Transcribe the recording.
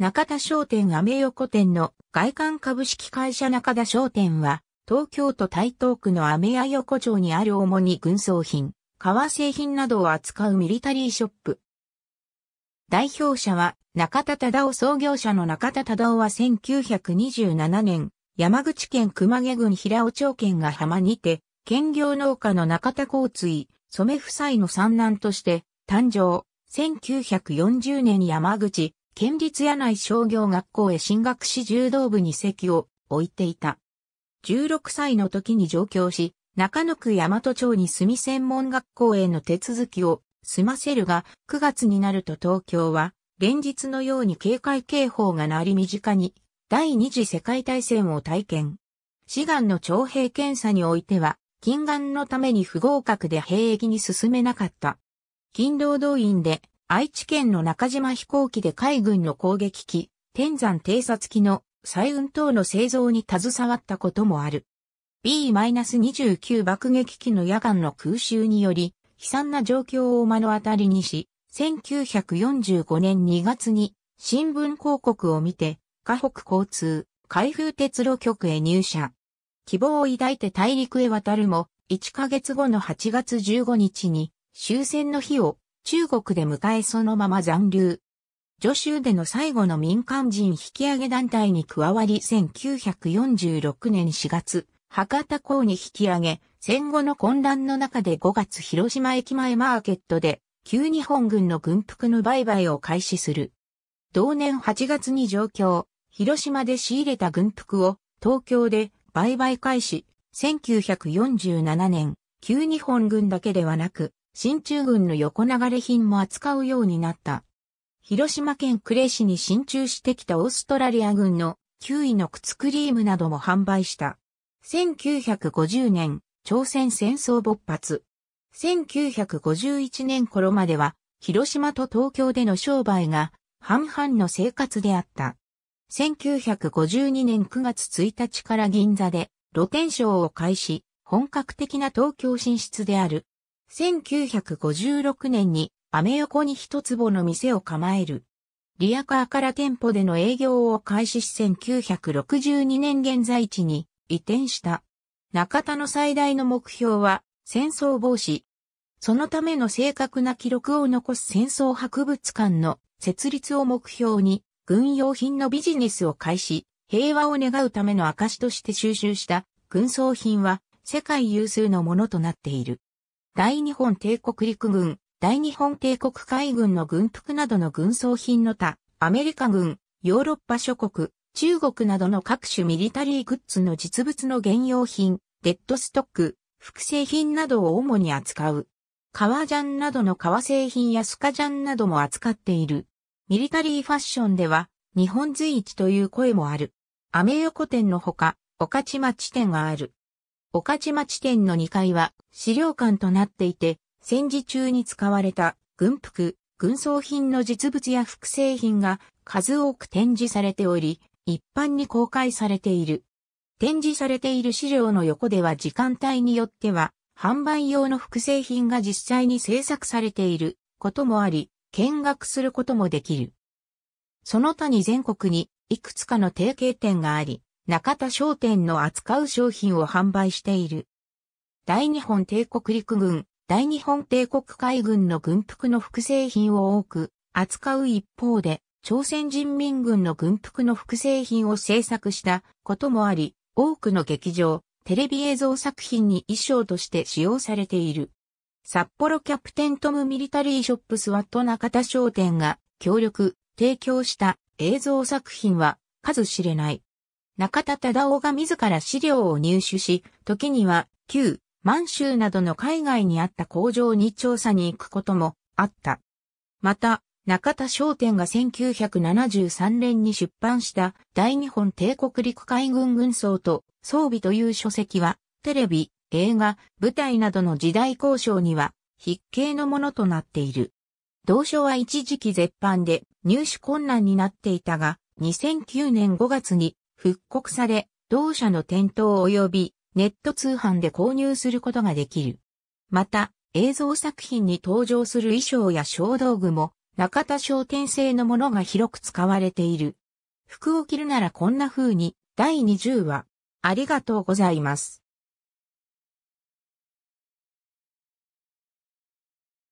中田商店アメ横店の外観株式会社中田商店は、東京都台東区のアメ屋横町にある主に軍装品、革製品などを扱うミリタリーショップ。代表者は、中田忠夫創業者の中田忠夫は1927年、山口県熊毛郡平尾町県が浜にて、兼業農家の中田交通、染夫妻の三男として、誕生、1940年山口、県立屋内商業学校へ進学し柔道部に席を置いていた。16歳の時に上京し、中野区大和町に住み専門学校への手続きを済ませるが、9月になると東京は、連日のように警戒警報が鳴り身近に、第二次世界大戦を体験。志願の徴兵検査においては、近眼のために不合格で兵役に進めなかった。勤労動員で愛知県の中島飛行機で海軍の攻撃機、天山偵察機の彩雲等の製造に携わったこともある。B-29 爆撃機の夜間の空襲により、悲惨な状況を目の当たりにし、1945年2月に新聞広告を見て、河北交通、海風鉄路局へ入社。希望を抱いて大陸へ渡るも、1ヶ月後の8月15日に終戦の日を中国で迎えそのまま残留。徐州での最後の民間人引き上げ団体に加わり1946年4月、博多港に引き上げ、戦後の混乱の中で5月広島駅前マーケットで、旧日本軍の軍服の売買を開始する。同年8月に上京、広島で仕入れた軍服を東京で売買開始、1947年、旧日本軍だけではなく、新中軍の横流れ品も扱うようになった。広島県呉市に進駐してきたオーストラリア軍の9位の靴クリームなども販売した。1950年、朝鮮戦争勃発。1951年頃までは、広島と東京での商売が半々の生活であった。1952年9月1日から銀座で露天商を開始、本格的な東京進出である1956年にアメ横に一坪の店を構える。リアカーから店舗での営業を開始し1962年現在地に移転した。中田の最大の目標は戦争防止。そのための正確な記録を残す戦争博物館の設立を目標に軍用品のビジネスを開始、平和を願うための証として収集した軍装品は世界有数のものとなっている。大日本帝国陸軍、大日本帝国海軍の軍服などの軍装品の他、アメリカ軍、ヨーロッパ諸国、中国などの各種ミリタリーグッズの実物の原用品、デッドストック、複製品などを主に扱う。革ジャンなどの革製品やスカジャンなども扱っている。ミリタリーファッションでは、日本随一という声もある。アメ横店のほか、御徒町店がある。御徒町店の2階は資料館となっていて、戦時中に使われた軍服、軍装品の実物や複製品が数多く展示されており、一般に公開されている。展示されている資料の横では時間帯によっては、販売用の複製品が実際に制作されていることもあり、見学することもできる。その他に全国にいくつかの提携店があり、中田商店の扱う商品を販売している。大日本帝国陸軍、大日本帝国海軍の軍服の複製品を多く扱う一方で、朝鮮人民軍の軍服の複製品を制作したこともあり、多くの劇場、テレビ映像作品に衣装として使用されている。札幌キャプテントムミリタリーショップスワット中田商店が協力、提供した映像作品は数知れない。中田忠夫が自ら資料を入手し、時には、旧、満州などの海外にあった工場に調査に行くこともあった。また、中田商店が1973年に出版した大日本帝国陸海軍軍装と装備という書籍は、テレビ、映画、舞台などの時代交渉には筆形のものとなっている。同書は一時期絶版で入手困難になっていたが、2009年5月に復刻され、同社の店頭及びネット通販で購入することができる。また、映像作品に登場する衣装や小道具も中田商店製のものが広く使われている。服を着るならこんな風に第20話。ありがとうございます。